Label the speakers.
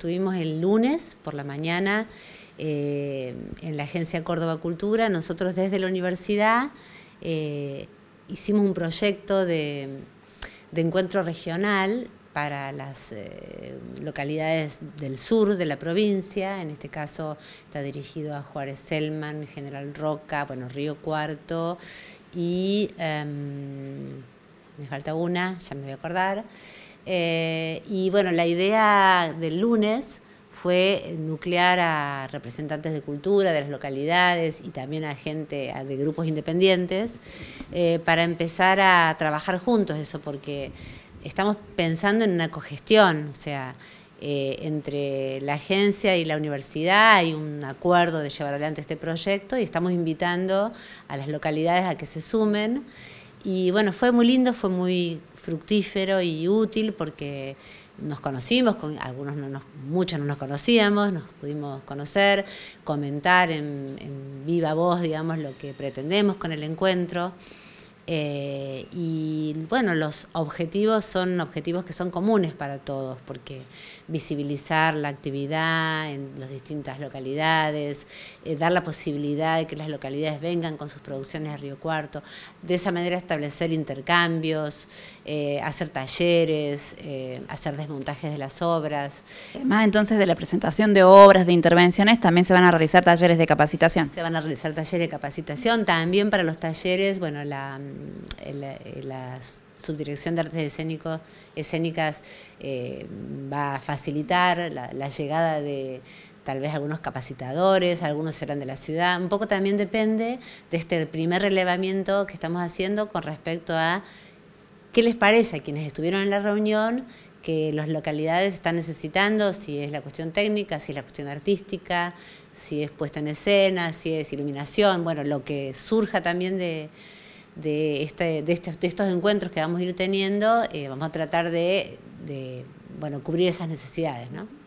Speaker 1: Estuvimos el lunes por la mañana eh, en la Agencia Córdoba Cultura, nosotros desde la universidad eh, hicimos un proyecto de, encuentro regional para las eh, localidades del sur de la provincia, en este caso está dirigido a Juárez Selman, General Roca, bueno, Río Cuarto y em, me falta una, ya me voy a acordar. Eh, y bueno, la idea del lunes fue nuclear a representantes de cultura, de las localidades y también a gente de grupos independientes eh, para empezar a trabajar juntos eso, porque estamos pensando en una cogestión, o sea, eh, entre la agencia y la universidad hay un acuerdo de llevar adelante este proyecto y estamos invitando a las localidades a que se sumen. Y bueno, fue muy lindo, fue muy fructífero y útil porque nos conocimos, con, algunos muchos no nos conocíamos, nos pudimos conocer, comentar en, en viva voz, digamos, lo que pretendemos con el encuentro. Eh, y bueno, los objetivos son objetivos que son comunes para todos, porque visibilizar la actividad en las distintas localidades, eh, dar la posibilidad de que las localidades vengan con sus producciones de Río Cuarto, de esa manera establecer intercambios, eh, hacer talleres, hacer desmontajes de las obras. Además entonces de la presentación de obras, de intervenciones, también se van a realizar talleres de capacitación. Se van a realizar talleres de capacitación, también para los talleres, bueno, la eh, eh, la, subdirección de artes escénicas eh, va a facilitar la, la llegada de tal vez algunos capacitadores, algunos serán de la ciudad. Un poco también depende de este primer relevamiento que estamos haciendo con respecto a qué les parece a quienes estuvieron en la reunión que las localidades están necesitando, si es la cuestión técnica, si es la cuestión artística, si es puesta en escena, si es iluminación, bueno, lo que surja también de, este, de, este, de, estos encuentros que vamos a ir teniendo, eh, vamos a tratar de, de bueno, cubrir esas necesidades, ¿no?